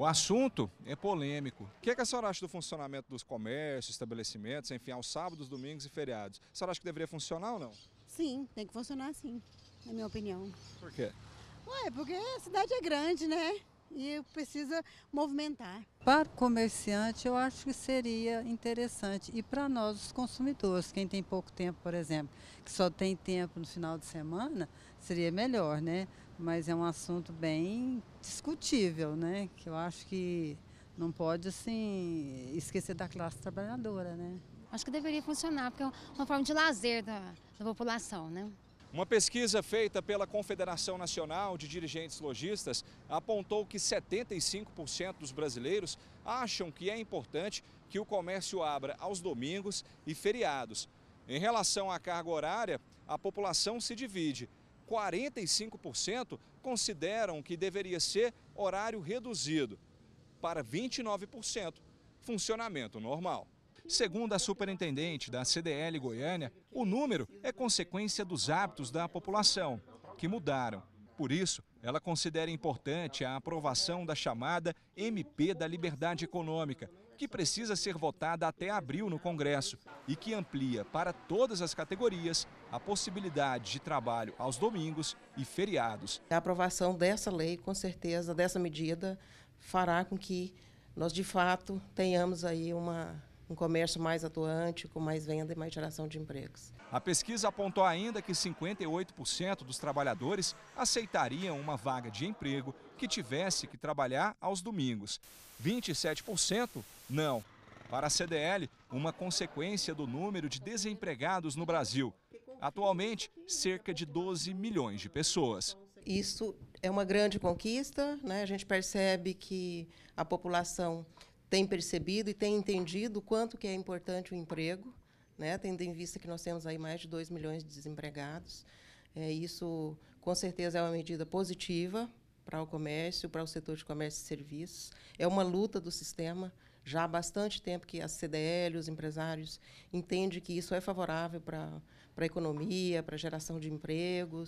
O assunto é polêmico. O que, é que a senhora acha do funcionamento dos comércios, estabelecimentos, enfim, aos sábados, domingos e feriados? A senhora acha que deveria funcionar ou não? Sim, tem que funcionar sim, na minha opinião. Por quê? Ué, porque a cidade é grande, né? e precisa movimentar. Para o comerciante, eu acho que seria interessante. E para nós, os consumidores, quem tem pouco tempo, por exemplo, que só tem tempo no final de semana, seria melhor, né? Mas é um assunto bem discutível, né? Que eu acho que não pode, assim, esquecer da classe trabalhadora, né? Acho que deveria funcionar, porque é uma forma de lazer da, da população, né? Uma pesquisa feita pela Confederação Nacional de Dirigentes Logistas apontou que 75% dos brasileiros acham que é importante que o comércio abra aos domingos e feriados. Em relação à carga horária, a população se divide. 45% consideram que deveria ser horário reduzido, para 29% funcionamento normal. Segundo a superintendente da CDL Goiânia, o número é consequência dos hábitos da população, que mudaram. Por isso, ela considera importante a aprovação da chamada MP da Liberdade Econômica, que precisa ser votada até abril no Congresso e que amplia para todas as categorias a possibilidade de trabalho aos domingos e feriados. A aprovação dessa lei, com certeza, dessa medida, fará com que nós de fato tenhamos aí uma um comércio mais atuante, com mais venda e mais geração de empregos. A pesquisa apontou ainda que 58% dos trabalhadores aceitariam uma vaga de emprego que tivesse que trabalhar aos domingos. 27% não. Para a CDL, uma consequência do número de desempregados no Brasil. Atualmente, cerca de 12 milhões de pessoas. Isso é uma grande conquista, né? a gente percebe que a população tem percebido e tem entendido o quanto que é importante o emprego, né, tendo em vista que nós temos aí mais de 2 milhões de desempregados. É, isso, com certeza, é uma medida positiva para o comércio, para o setor de comércio e serviços. É uma luta do sistema já há bastante tempo que a CDL, os empresários, entendem que isso é favorável para, para a economia, para a geração de empregos,